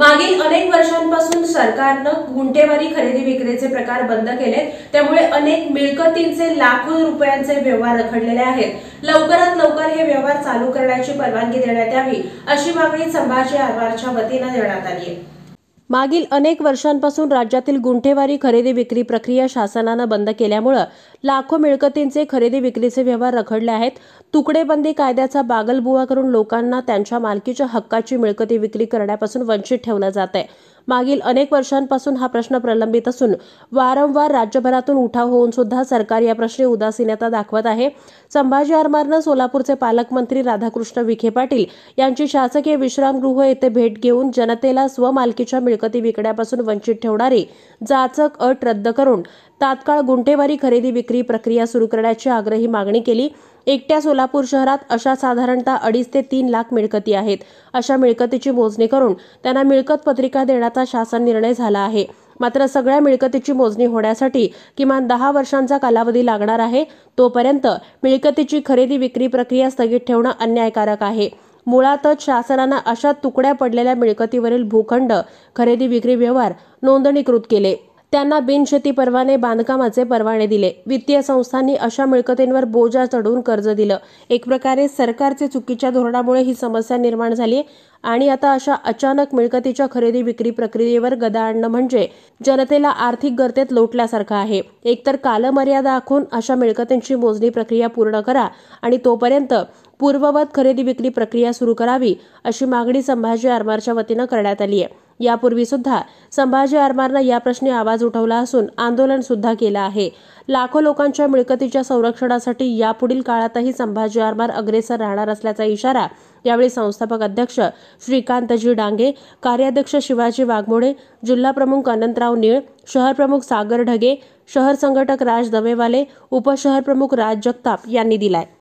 मागील अनेक वर्षांपासून सरकारनं गुंठेवारी खरेदी विक्रीचे प्रकार बंद केले त्यामुळे अनेक मिळकतींचे लाखो रुपयांचे व्यवहार रखडलेले आहेत लवकरात लवकर हे व्यवहार चालू करण्याची परवानगी देण्यात यावी अशी मागणी संभाजी आरवारच्या वतीनं देण्यात आली आहे मागील अनेक वर्षांपासून राज्यातील गुंठेवारी खरेदी विक्री प्रक्रिया शासनानं बंद केल्यामुळं लाखो मिळकतींचे खरेदी विक्रीचे व्यवहार रखडले आहेत तुकडेबंदी कायद्याचा बागलबुवा करून लोकांना त्यांच्या मालकीच्या हक्काची मिळकती विक्री करण्यापासून वंचित ठेवलं जात आहे मागील अनेक वर्षांपासून हा प्रश्न प्रलंबित असून वारंवार राज्यभरातून उठाव होऊन सुद्धा सरकार या प्रश्नी उदासीनता दाखवत आहे संभाजी आरमारनं सोलापूरचे पालकमंत्री राधाकृष्ण विखे पाटील यांची शासकीय विश्रामगृह येथे भेट घेऊन जनतेला स्वमालकीच्या मिळकती विकण्यापासून वंचित ठेवणारी जाचक अट रद्द करून तात्काळ गुंठेवारी खरेदी विक्री प्रक्रिया सुरू करण्याची आग्रही मागणी केली एकट्या सोलापूर शहरात अशा साधारणतः अडीच ते तीन लाख मिळकती आहेत अशा मिळकतीची मोजणी करून त्यांना मिळकत पत्रिका देण्याचा शासन निर्णय झाला आहे मात्र सगळ्या मिळकतीची मोजणी होण्यासाठी किमान दहा वर्षांचा कालावधी लागणार आहे तोपर्यंत मिळकतीची खरेदी विक्री प्रक्रिया स्थगित ठेवणं अन्यायकारक आहे मुळातच शासनानं अशा तुकड्या पडलेल्या मिळकतीवरील भूखंड खरेदी विक्री व्यवहार नोंदणीकृत केले त्यांना बिनशेती परवाने बांधकामाचे परवाने दिले वित्तीय संस्थांनी अशा मिळकतींवर बोजा चढून कर्ज दिलं एक प्रकारे सरकारचे चुकीच्या धोरणामुळे ही समस्या निर्माण झाली आणि आता अशा अचानक मिळकतीच्या खरेदी विक्री प्रक्रियेवर गदा आणणं म्हणजे जनतेला आर्थिक गर्तेत लोटल्यासारखं आहे एकतर कालमर्यादा आखून अशा मिळकतींची मोजणी प्रक्रिया पूर्ण करा आणि तोपर्यंत पूर्ववत खरेदी विक्री प्रक्रिया सुरू करावी अशी मागणी संभाजी आरमारच्या वतीनं करण्यात आली आहे यापूर्वीसुद्धा संभाजी आरमारनं याप्रश्नी आवाज उठवला असून आंदोलन सुद्धा केलं आहे लाखो लोकांच्या मिळकतीच्या संरक्षणासाठी यापुढील काळातही संभाजी आरमार अग्रेसर राहणार असल्याचा इशारा यावेळी संस्थापक अध्यक्ष श्रीकांतजी डांगे कार्याध्यक्ष शिवाजी वाघमोडे जिल्हाप्रमुख अनंतराव निळ प्रमुख सागर ढगे शहर संघटक राज दवेवाले उपशहर प्रमुख राज जगताप यांनी दिलाय